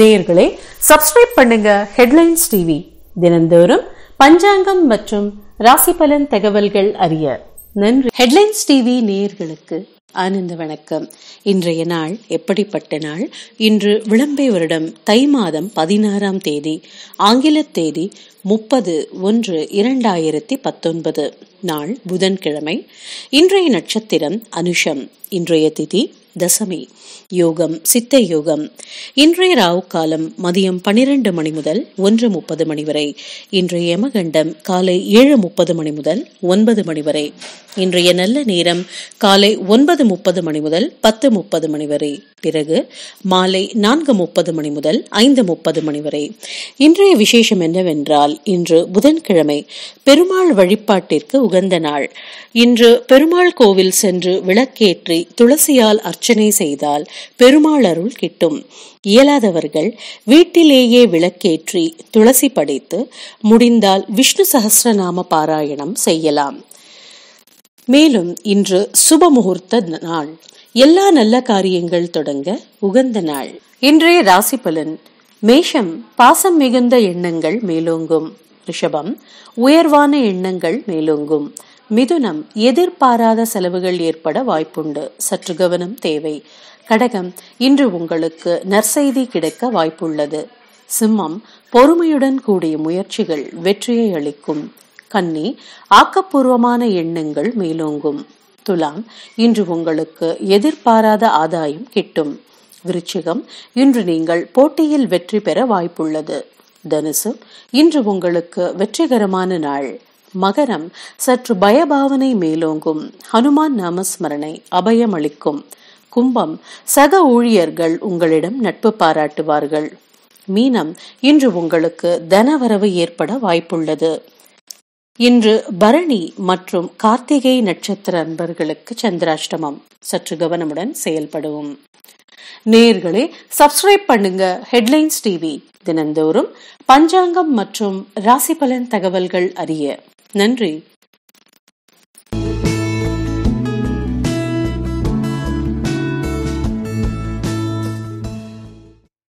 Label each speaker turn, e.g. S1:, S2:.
S1: நேர்களே சப்ஸ்கிரைப் பண்ணுங்க headlines TV தினந்தோறும் பஞ்சாங்கம் மற்றும் ராசி பலன் தகவல்கள் அறிய நன்றி ஹெட்லைன்ஸ் டிவி நேர்களுக்கு ஆனந்த வணக்கம் இன்றைய நாள் எப்படிப்பட்ட நாள் இன்று விளம்பை வருடம் தை மாதம் பதினாறாம் தேதி ஆங்கில தேதி முப்பது ஒன்று இரண்டாயிரத்தி பத்தொன்பது நாள் புதன்கிழமை இன்றைய நட்சத்திரம் அனுஷம் இன்றைய திதி தசமி யோகம் சித்த யோகம் இன்றைய ராவு காலம் மதியம் பனிரெண்டு மணி முதல் ஒன்று முப்பது மணி வரை இன்றைய யமகண்டம் காலை ஏழு முப்பது மணி முதல் ஒன்பது மணி வரை இன்றைய நல்ல நேரம் காலை ஒன்பது முப்பது மணி முதல் பத்து முப்பது மணி வரை பிறகு மாலை நான்கு முப்பது மணி முதல் ஐந்து முப்பது மணி வரை இன்றைய விசேஷம் என்னவென்றால் இன்று புதன்கிழமை பெருமாள் வழிபாட்டிற்கு உகந்த நாள் இன்று பெருமாள் கோவில் சென்று விளக்கேற்றி துளசியால் அர்ச்சனை செய்தால் பெருமாள் அருள் கிட்டும் இயலாதவர்கள் வீட்டிலேயே விளக்கேற்றி துளசி படைத்து முடிந்தால் விஷ்ணு சகசிரநாம பாராயணம் செய்யலாம் மேலும் இன்று சுப முகூர்த்த நாள் எல்லா நல்ல காரியங்கள் தொடங்க உகந்த நாள் இன்றைய ராசி பலன் மேஷம் பாசம் மிகுந்த எண்ணங்கள் மேலோங்கும் ரிஷபம் உயர்வான எண்ணங்கள் மேலோங்கும் மிதுனம் எதிர்பாராத செலவுகள் ஏற்பட வாய்ப்புண்டு சற்று கவனம் தேவை கடகம் இன்று உங்களுக்கு நற்செய்தி கிடைக்க வாய்ப்புள்ளது சிம்மம் பொறுமையுடன் கூடிய முயற்சிகள் வெற்றியை அளிக்கும் கன்னி ஆக்கப்பூர்வமான எண்ணங்கள் மேலோங்கும் துலாம் இன்று உங்களுக்கு எதிர்பாராத ஆதாயம் கிட்டும் விருச்சிகம் இன்று நீங்கள் போட்டியில் வெற்றி பெற வாய்ப்புள்ளது தனுசு இன்று உங்களுக்கு வெற்றிகரமான நாள் மகரம் சற்று பயபாவனை மேலோங்கும் ஹனுமான் நாமஸ்மரணை அபயமளிக்கும் கும்பம் சக ஊழியர்கள் உங்களிடம் நட்பு பாராட்டுவார்கள் மீனம் இன்று உங்களுக்கு தனவரவு ஏற்பட வாய்ப்புள்ளது இன்று பரணி மற்றும் கார்த்திகை நட்சத்திர அன்பர்களுக்கு சந்திராஷ்டமம் சற்று கவனமுடன் செயல்படுவோம் நேயர்களே சப்ஸ்கிரைப் பண்ணுங்க ஹெட்லைன்ஸ் டிவி தினந்தோறும் பஞ்சாங்கம் மற்றும் ராசி பலன் தகவல்கள் அறிய நன்றி